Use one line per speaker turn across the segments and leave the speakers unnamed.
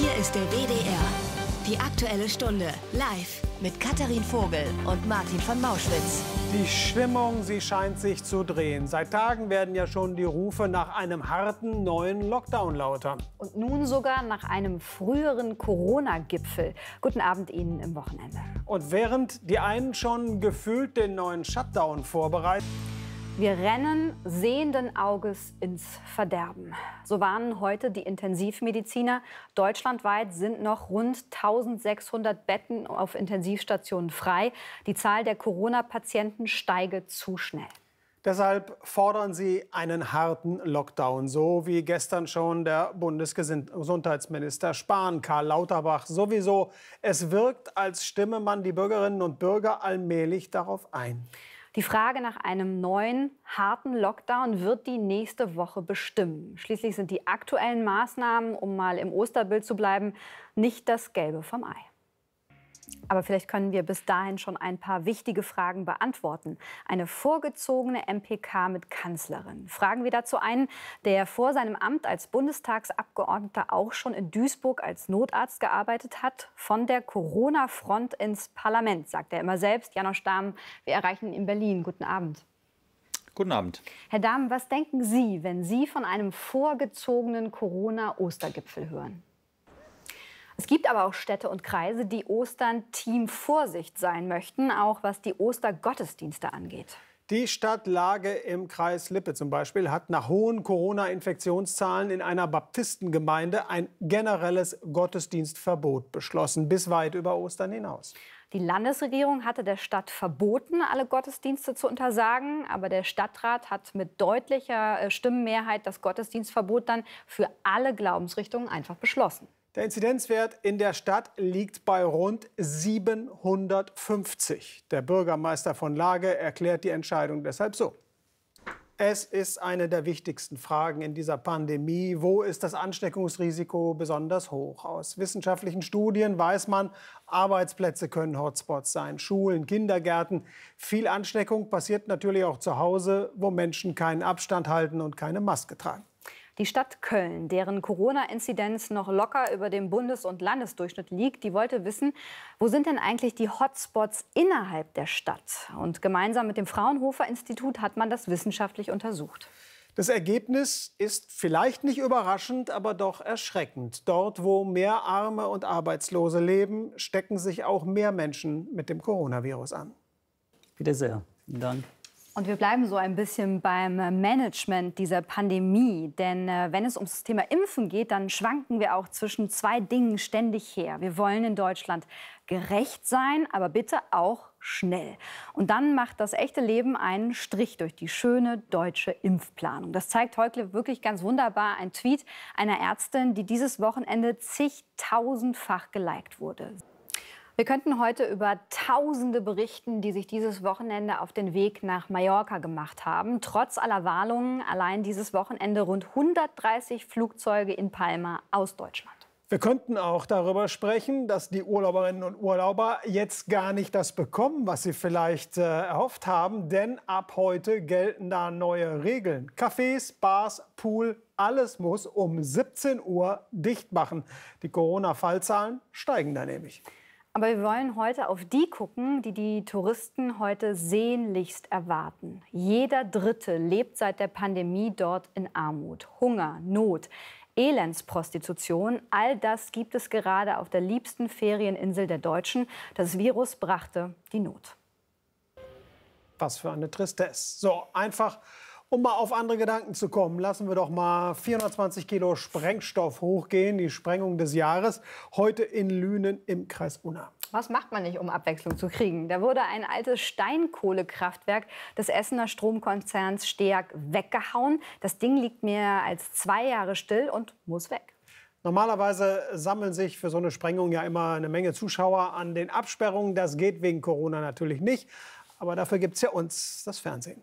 Hier ist der WDR. Die Aktuelle Stunde
live mit Katharin Vogel und Martin von Mauschwitz.
Die Stimmung, sie scheint sich zu drehen. Seit Tagen werden ja schon die Rufe nach einem harten neuen Lockdown lauter.
Und nun sogar nach einem früheren Corona-Gipfel. Guten Abend Ihnen im Wochenende.
Und während die einen schon gefühlt den neuen Shutdown vorbereiten,
wir rennen sehenden Auges ins Verderben. So warnen heute die Intensivmediziner. Deutschlandweit sind noch rund 1600 Betten auf Intensivstationen frei. Die Zahl der Corona-Patienten steige zu schnell.
Deshalb fordern sie einen harten Lockdown, so wie gestern schon der Bundesgesundheitsminister Spahn, Karl Lauterbach, sowieso. Es wirkt, als stimme man die Bürgerinnen und Bürger allmählich darauf ein.
Die Frage nach einem neuen, harten Lockdown wird die nächste Woche bestimmen. Schließlich sind die aktuellen Maßnahmen, um mal im Osterbild zu bleiben, nicht das Gelbe vom Ei. Aber vielleicht können wir bis dahin schon ein paar wichtige Fragen beantworten. Eine vorgezogene MPK mit Kanzlerin. Fragen wir dazu einen, der vor seinem Amt als Bundestagsabgeordneter auch schon in Duisburg als Notarzt gearbeitet hat. Von der Corona-Front ins Parlament, sagt er immer selbst. Janosch Dahm, wir erreichen ihn in Berlin. Guten Abend. Guten Abend. Herr Dahm, was denken Sie, wenn Sie von einem vorgezogenen Corona-Ostergipfel hören? Es gibt aber auch Städte und Kreise, die Ostern Team Vorsicht sein möchten, auch was die Ostergottesdienste angeht. Die Stadt
Lage im Kreis Lippe zum Beispiel hat nach hohen Corona-Infektionszahlen in einer Baptistengemeinde ein generelles Gottesdienstverbot beschlossen, bis weit über Ostern hinaus.
Die Landesregierung hatte der Stadt verboten, alle Gottesdienste zu untersagen, aber der Stadtrat hat mit deutlicher äh, Stimmenmehrheit das Gottesdienstverbot dann für alle Glaubensrichtungen einfach beschlossen.
Der Inzidenzwert in der Stadt liegt bei rund 750. Der Bürgermeister von Lage erklärt die Entscheidung deshalb so. Es ist eine der wichtigsten Fragen in dieser Pandemie. Wo ist das Ansteckungsrisiko besonders hoch? Aus wissenschaftlichen Studien weiß man, Arbeitsplätze können Hotspots sein, Schulen, Kindergärten. Viel Ansteckung passiert natürlich auch zu Hause,
wo Menschen keinen Abstand halten und keine Maske tragen. Die Stadt Köln, deren Corona-Inzidenz noch locker über dem Bundes- und Landesdurchschnitt liegt, die wollte wissen, wo sind denn eigentlich die Hotspots innerhalb der Stadt? Und gemeinsam mit dem Fraunhofer Institut hat man das wissenschaftlich untersucht.
Das Ergebnis ist vielleicht nicht überraschend, aber doch erschreckend. Dort, wo mehr Arme und Arbeitslose leben, stecken sich auch mehr Menschen mit dem Coronavirus an. Wieder sehr. Vielen Dank.
Und wir bleiben so ein bisschen beim äh, Management dieser Pandemie. Denn äh, wenn es um das Thema Impfen geht, dann schwanken wir auch zwischen zwei Dingen ständig her. Wir wollen in Deutschland gerecht sein, aber bitte auch schnell. Und dann macht das echte Leben einen Strich durch die schöne deutsche Impfplanung. Das zeigt heute wirklich ganz wunderbar ein Tweet einer Ärztin, die dieses Wochenende zigtausendfach geliked wurde. Wir könnten heute über Tausende berichten, die sich dieses Wochenende auf den Weg nach Mallorca gemacht haben. Trotz aller Warnungen allein dieses Wochenende rund 130 Flugzeuge in Palma aus Deutschland.
Wir könnten auch darüber sprechen, dass die Urlauberinnen und Urlauber jetzt gar nicht das bekommen, was sie vielleicht äh, erhofft haben, denn ab heute gelten da neue Regeln. Cafés, Bars, Pool, alles muss um 17 Uhr dicht machen. Die Corona-Fallzahlen steigen da nämlich.
Aber wir wollen heute auf die gucken, die die Touristen heute sehnlichst erwarten. Jeder Dritte lebt seit der Pandemie dort in Armut, Hunger, Not, Elendsprostitution. All das gibt es gerade auf der liebsten Ferieninsel der Deutschen. Das Virus brachte die Not.
Was für eine Tristesse. So einfach um mal auf andere Gedanken zu kommen, lassen wir doch mal 420 Kilo Sprengstoff hochgehen, die Sprengung des Jahres, heute in Lünen im Kreis Unna.
Was macht man nicht, um Abwechslung zu kriegen? Da wurde ein altes Steinkohlekraftwerk des Essener Stromkonzerns Steag weggehauen. Das Ding liegt mehr als zwei Jahre still und muss weg.
Normalerweise sammeln sich für so eine Sprengung ja immer eine Menge Zuschauer an den Absperrungen. Das geht wegen Corona natürlich nicht. Aber dafür gibt es ja uns, das Fernsehen.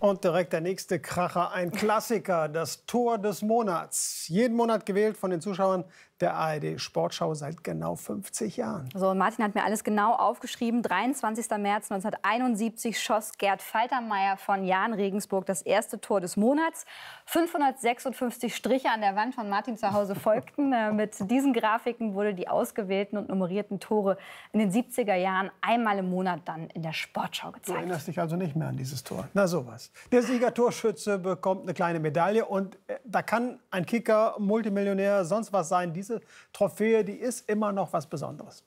Und direkt der nächste Kracher, ein Klassiker, das Tor des Monats. Jeden Monat gewählt von den Zuschauern der ARD Sportschau seit genau 50 Jahren.
So, Martin hat mir alles genau aufgeschrieben. 23. März 1971 schoss Gerd Faltermeier von Jan Regensburg das erste Tor des Monats. 556 Striche an der Wand von Martin zu Hause folgten. Äh, mit diesen Grafiken wurde die ausgewählten und nummerierten Tore in den 70er Jahren einmal im Monat dann in der Sportschau gezeigt. Du erinnerst
dich also nicht mehr an dieses Tor. Na sowas. Der Siegertorschütze bekommt eine kleine Medaille und äh, da kann ein Kicker, Multimillionär, sonst was sein. Diese Trophäe, die ist immer noch was Besonderes.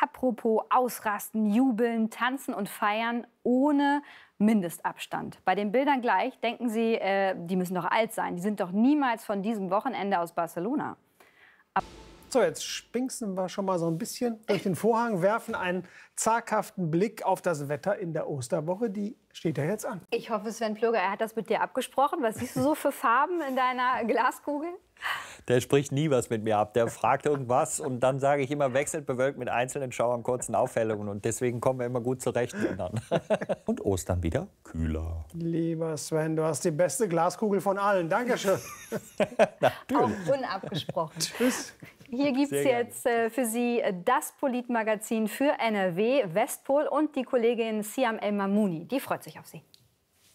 Apropos ausrasten, jubeln, tanzen und feiern ohne Mindestabstand. Bei den Bildern gleich denken Sie, äh, die müssen doch alt sein. Die sind doch niemals von diesem Wochenende aus Barcelona.
Aber so, jetzt spinksen wir schon mal so ein bisschen durch den Vorhang, werfen einen zaghaften Blick auf das Wetter in der Osterwoche. Die steht ja jetzt an.
Ich hoffe, Sven Plöger, er hat das mit dir abgesprochen. Was siehst du so für Farben in deiner Glaskugel?
Der spricht nie was mit mir ab. Der fragt irgendwas und dann sage ich immer wechselnd bewölkt mit einzelnen Schauern, kurzen Aufhellungen. Und deswegen kommen wir immer gut zurecht
Und Ostern wieder kühler.
Lieber Sven, du hast die beste Glaskugel von allen. Dankeschön.
Auch unabgesprochen. Tschüss. Hier gibt es jetzt äh, für Sie äh, das Politmagazin für NRW, Westpol und die Kollegin Siam El-Mamouni. Die freut sich auf Sie.